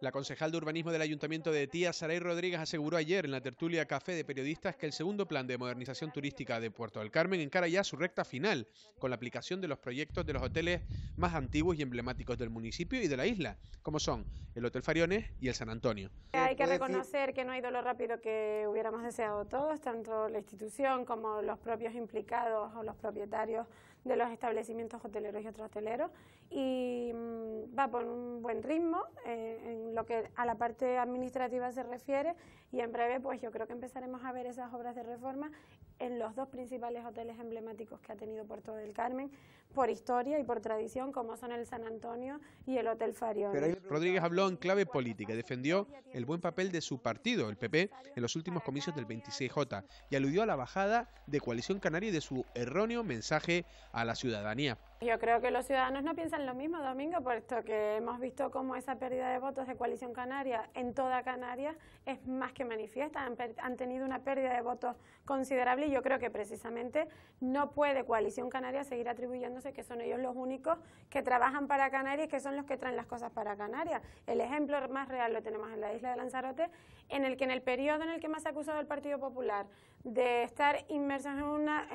La concejal de urbanismo del Ayuntamiento de Tía, Saray Rodríguez, aseguró ayer en la tertulia Café de Periodistas que el segundo plan de modernización turística de Puerto del Carmen encara ya su recta final, con la aplicación de los proyectos de los hoteles más antiguos y emblemáticos del municipio y de la isla, como son el Hotel Fariones y el San Antonio. Hay que reconocer que no ha ido lo rápido que hubiéramos deseado todos, tanto la institución como los propios implicados o los propietarios de los establecimientos hoteleros y otros hoteleros. Y va por un buen ritmo eh, en lo que a la parte administrativa se refiere y en breve pues yo creo que empezaremos a ver esas obras de reforma en los dos principales hoteles emblemáticos que ha tenido Puerto del Carmen, por historia y por tradición, como son el San Antonio y el Hotel Farión. Rodríguez habló en clave política, defendió el buen papel de su partido, el PP, en los últimos comicios del 26J y aludió a la bajada de Coalición Canaria y de su erróneo mensaje a la ciudadanía. Yo creo que los ciudadanos no piensan lo mismo, Domingo, puesto que hemos visto cómo esa pérdida de votos de Coalición Canaria en toda Canaria... es más que manifiesta. han tenido una pérdida de votos considerable y yo creo que precisamente no puede Coalición Canaria seguir atribuyéndose que son ellos los únicos que trabajan para Canarias, que son los que traen las cosas para Canarias. El ejemplo más real lo tenemos en la isla de Lanzarote, en el que en el periodo en el que más se ha acusado el Partido Popular de estar inmersos en una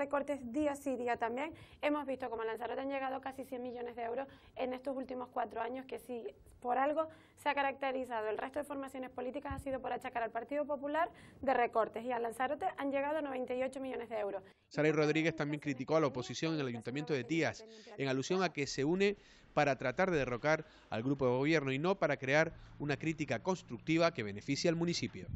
recortes día sí día también. Hemos visto como a Lanzarote han llegado casi 100 millones de euros en estos últimos cuatro años, que si por algo se ha caracterizado el resto de formaciones políticas ha sido por achacar al Partido Popular de recortes y a Lanzarote han llegado 98 millones de euros. Saray Rodríguez también criticó a la oposición en el Ayuntamiento de Tías, en alusión a que se une para tratar de derrocar al grupo de gobierno y no para crear una crítica constructiva que beneficie al municipio.